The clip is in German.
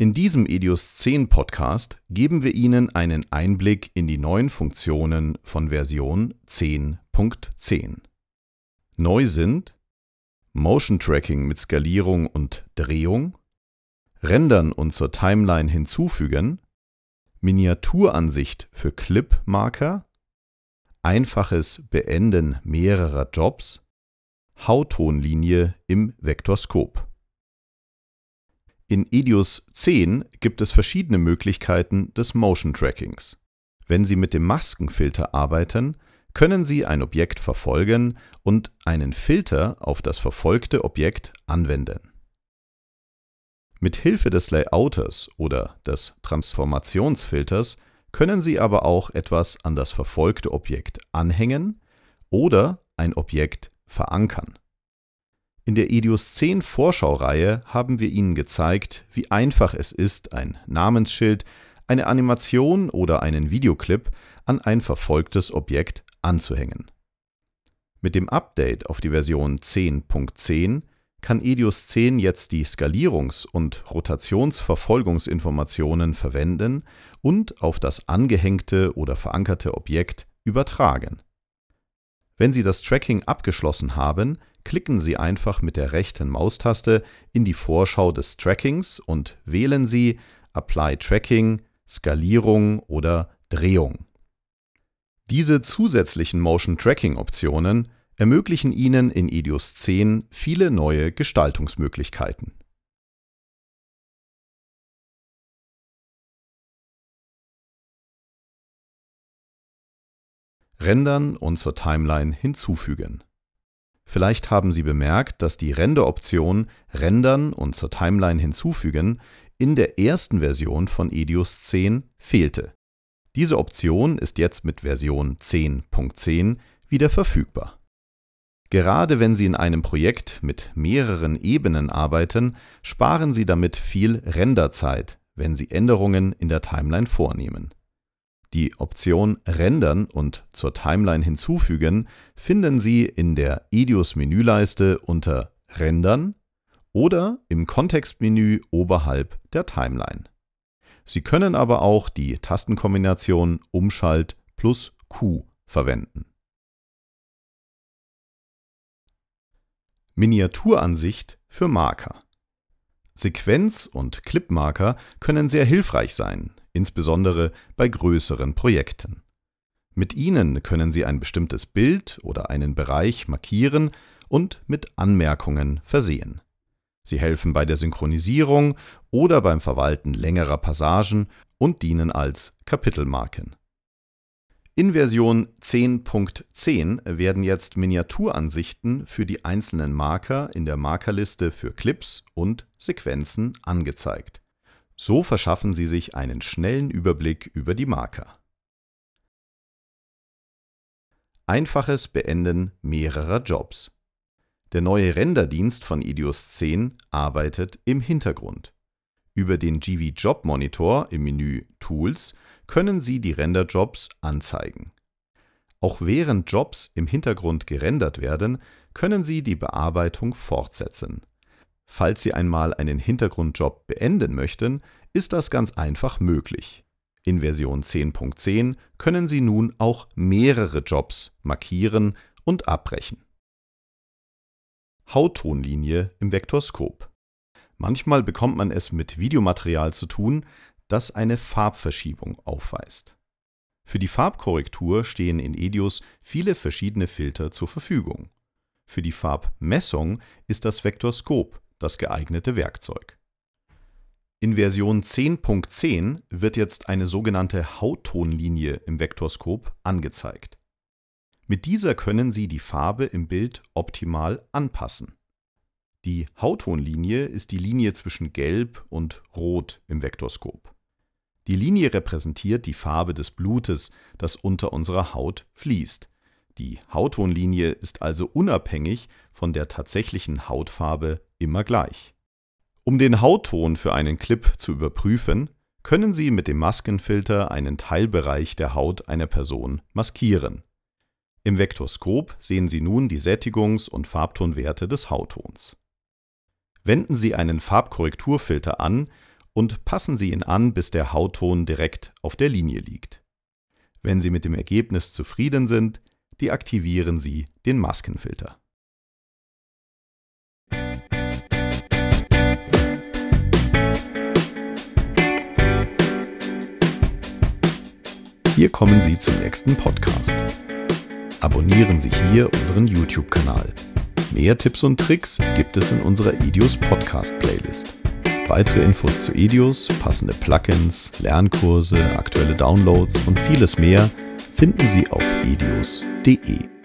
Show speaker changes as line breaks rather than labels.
In diesem EDIUS 10 Podcast geben wir Ihnen einen Einblick in die neuen Funktionen von Version 10.10. Neu sind Motion Tracking mit Skalierung und Drehung, Rendern und zur Timeline hinzufügen, Miniaturansicht für Clip-Marker, einfaches Beenden mehrerer Jobs, Hautonlinie im Vektorskop. In IDIOS 10 gibt es verschiedene Möglichkeiten des Motion Trackings. Wenn Sie mit dem Maskenfilter arbeiten, können Sie ein Objekt verfolgen und einen Filter auf das verfolgte Objekt anwenden. Mit Hilfe des Layouters oder des Transformationsfilters können Sie aber auch etwas an das verfolgte Objekt anhängen oder ein Objekt verankern. In der Edios 10 Vorschaureihe haben wir Ihnen gezeigt, wie einfach es ist, ein Namensschild, eine Animation oder einen Videoclip an ein verfolgtes Objekt anzuhängen. Mit dem Update auf die Version 10.10 kann Edios 10 jetzt die Skalierungs- und Rotationsverfolgungsinformationen verwenden und auf das angehängte oder verankerte Objekt übertragen. Wenn Sie das Tracking abgeschlossen haben, klicken Sie einfach mit der rechten Maustaste in die Vorschau des Trackings und wählen Sie Apply Tracking, Skalierung oder Drehung. Diese zusätzlichen Motion Tracking Optionen ermöglichen Ihnen in Idios 10 viele neue Gestaltungsmöglichkeiten. Rendern und zur Timeline hinzufügen. Vielleicht haben Sie bemerkt, dass die Rende-Option Rendern und zur Timeline hinzufügen in der ersten Version von EDIUS 10 fehlte. Diese Option ist jetzt mit Version 10.10 wieder verfügbar. Gerade wenn Sie in einem Projekt mit mehreren Ebenen arbeiten, sparen Sie damit viel Renderzeit, wenn Sie Änderungen in der Timeline vornehmen. Die Option Rendern und zur Timeline hinzufügen finden Sie in der Idios-Menüleiste unter Rendern oder im Kontextmenü oberhalb der Timeline. Sie können aber auch die Tastenkombination Umschalt plus Q verwenden. Miniaturansicht für Marker Sequenz- und Clipmarker können sehr hilfreich sein, insbesondere bei größeren Projekten. Mit ihnen können Sie ein bestimmtes Bild oder einen Bereich markieren und mit Anmerkungen versehen. Sie helfen bei der Synchronisierung oder beim Verwalten längerer Passagen und dienen als Kapitelmarken in Version 10.10 werden jetzt Miniaturansichten für die einzelnen Marker in der Markerliste für Clips und Sequenzen angezeigt. So verschaffen Sie sich einen schnellen Überblick über die Marker. Einfaches Beenden mehrerer Jobs. Der neue Renderdienst von Idios 10 arbeitet im Hintergrund. Über den GV Job Monitor im Menü Tools können Sie die Renderjobs anzeigen. Auch während Jobs im Hintergrund gerendert werden, können Sie die Bearbeitung fortsetzen. Falls Sie einmal einen Hintergrundjob beenden möchten, ist das ganz einfach möglich. In Version 10.10 können Sie nun auch mehrere Jobs markieren und abbrechen. Hauttonlinie im Vektorskop Manchmal bekommt man es mit Videomaterial zu tun, das eine Farbverschiebung aufweist. Für die Farbkorrektur stehen in EDIUS viele verschiedene Filter zur Verfügung. Für die Farbmessung ist das Vektorskop das geeignete Werkzeug. In Version 10.10 .10 wird jetzt eine sogenannte Hauttonlinie im Vektorskop angezeigt. Mit dieser können Sie die Farbe im Bild optimal anpassen. Die Hauttonlinie ist die Linie zwischen Gelb und Rot im Vektorskop. Die Linie repräsentiert die Farbe des Blutes, das unter unserer Haut fließt. Die Hauttonlinie ist also unabhängig von der tatsächlichen Hautfarbe immer gleich. Um den Hautton für einen Clip zu überprüfen, können Sie mit dem Maskenfilter einen Teilbereich der Haut einer Person maskieren. Im Vektorskop sehen Sie nun die Sättigungs- und Farbtonwerte des Hauttons. Wenden Sie einen Farbkorrekturfilter an und passen Sie ihn an, bis der Hautton direkt auf der Linie liegt. Wenn Sie mit dem Ergebnis zufrieden sind, deaktivieren Sie den Maskenfilter. Hier kommen Sie zum nächsten Podcast. Abonnieren Sie hier unseren YouTube-Kanal. Mehr Tipps und Tricks gibt es in unserer Idios Podcast Playlist. Weitere Infos zu Idios, passende Plugins, Lernkurse, aktuelle Downloads und vieles mehr finden Sie auf idios.de.